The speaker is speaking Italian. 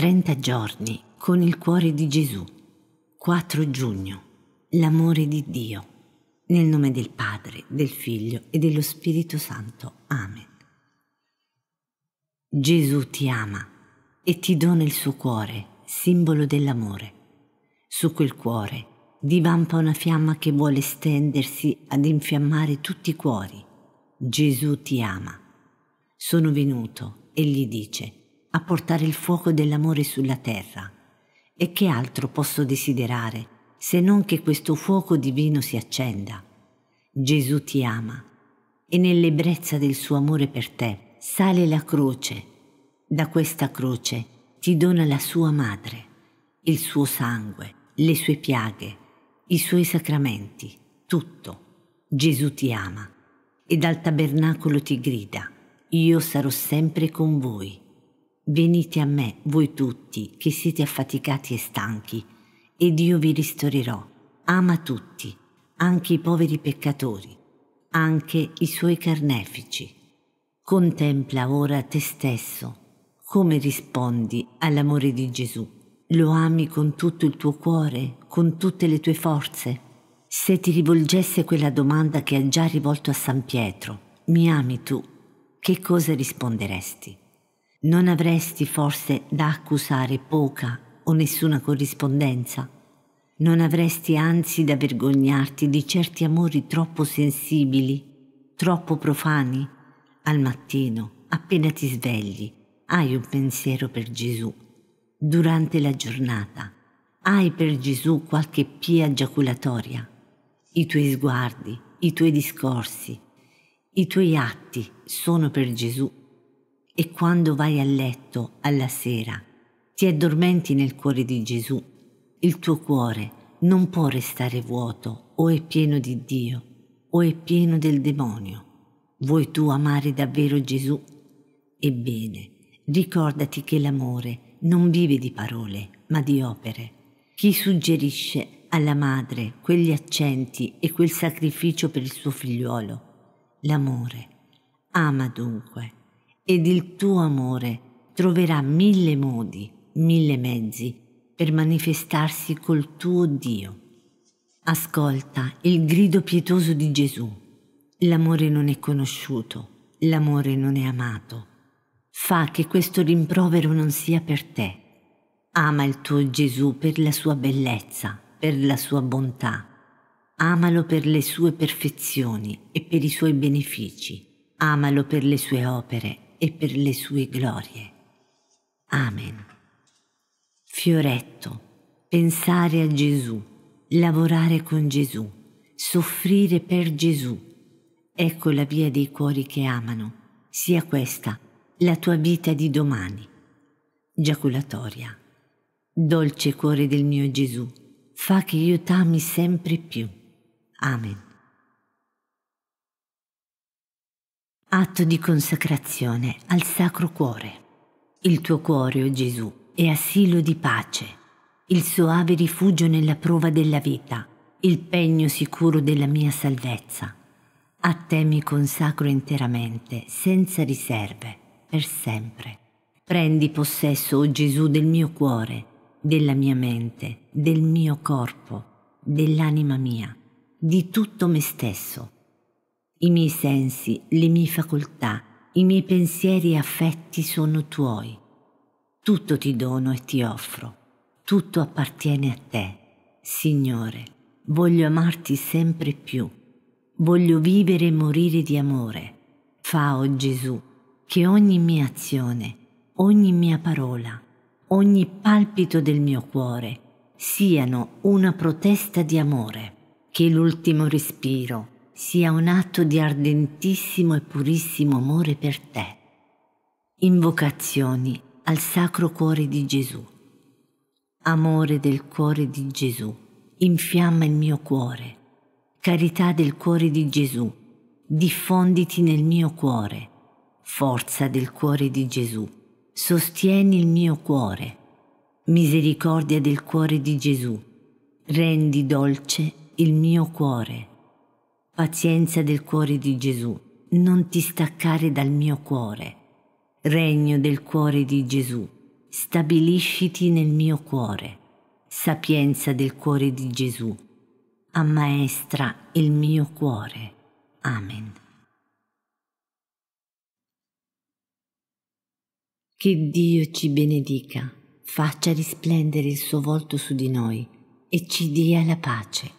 30 giorni con il cuore di Gesù. 4 giugno. L'amore di Dio. Nel nome del Padre, del Figlio e dello Spirito Santo. Amen. Gesù ti ama e ti dona il suo cuore, simbolo dell'amore. Su quel cuore divampa una fiamma che vuole estendersi ad infiammare tutti i cuori. Gesù ti ama. Sono venuto e gli dice, a portare il fuoco dell'amore sulla terra. E che altro posso desiderare se non che questo fuoco divino si accenda? Gesù ti ama e nell'ebbrezza del suo amore per te sale la croce. Da questa croce ti dona la sua madre, il suo sangue, le sue piaghe, i suoi sacramenti, tutto. Gesù ti ama e dal tabernacolo ti grida, io sarò sempre con voi. Venite a me, voi tutti, che siete affaticati e stanchi, ed io vi ristorerò. Ama tutti, anche i poveri peccatori, anche i suoi carnefici. Contempla ora te stesso, come rispondi all'amore di Gesù. Lo ami con tutto il tuo cuore, con tutte le tue forze. Se ti rivolgesse quella domanda che ha già rivolto a San Pietro, mi ami tu, che cosa risponderesti? non avresti forse da accusare poca o nessuna corrispondenza? Non avresti anzi da vergognarti di certi amori troppo sensibili, troppo profani? Al mattino, appena ti svegli, hai un pensiero per Gesù. Durante la giornata, hai per Gesù qualche pia giaculatoria. I tuoi sguardi, i tuoi discorsi, i tuoi atti sono per Gesù e quando vai a letto alla sera ti addormenti nel cuore di Gesù, il tuo cuore non può restare vuoto o è pieno di Dio o è pieno del demonio. Vuoi tu amare davvero Gesù? Ebbene, ricordati che l'amore non vive di parole, ma di opere. Chi suggerisce alla madre quegli accenti e quel sacrificio per il suo figliuolo? L'amore. Ama dunque ed il tuo amore troverà mille modi, mille mezzi per manifestarsi col tuo Dio. Ascolta il grido pietoso di Gesù. L'amore non è conosciuto, l'amore non è amato. Fa che questo rimprovero non sia per te. Ama il tuo Gesù per la sua bellezza, per la sua bontà. Amalo per le sue perfezioni e per i suoi benefici. Amalo per le sue opere e per le sue glorie. Amen. Fioretto, pensare a Gesù, lavorare con Gesù, soffrire per Gesù. Ecco la via dei cuori che amano, sia questa la tua vita di domani. Giaculatoria. Dolce cuore del mio Gesù, fa che io t'ami sempre più. Amen. Atto di consacrazione al Sacro Cuore. Il tuo cuore, o oh Gesù, è asilo di pace, il soave rifugio nella prova della vita, il pegno sicuro della mia salvezza. A te mi consacro interamente, senza riserve, per sempre. Prendi possesso, o oh Gesù, del mio cuore, della mia mente, del mio corpo, dell'anima mia, di tutto me stesso i miei sensi, le mie facoltà, i miei pensieri e affetti sono tuoi. Tutto ti dono e ti offro. Tutto appartiene a te. Signore, voglio amarti sempre più. Voglio vivere e morire di amore. Fa, o oh Gesù, che ogni mia azione, ogni mia parola, ogni palpito del mio cuore siano una protesta di amore, che l'ultimo respiro, sia un atto di ardentissimo e purissimo amore per te. Invocazioni al Sacro Cuore di Gesù. Amore del cuore di Gesù, infiamma il mio cuore. Carità del cuore di Gesù, diffonditi nel mio cuore. Forza del cuore di Gesù, sostieni il mio cuore. Misericordia del cuore di Gesù, rendi dolce il mio cuore Pazienza del cuore di Gesù, non ti staccare dal mio cuore. Regno del cuore di Gesù, stabilisciti nel mio cuore. Sapienza del cuore di Gesù, ammaestra il mio cuore. Amen. Che Dio ci benedica, faccia risplendere il suo volto su di noi e ci dia la pace.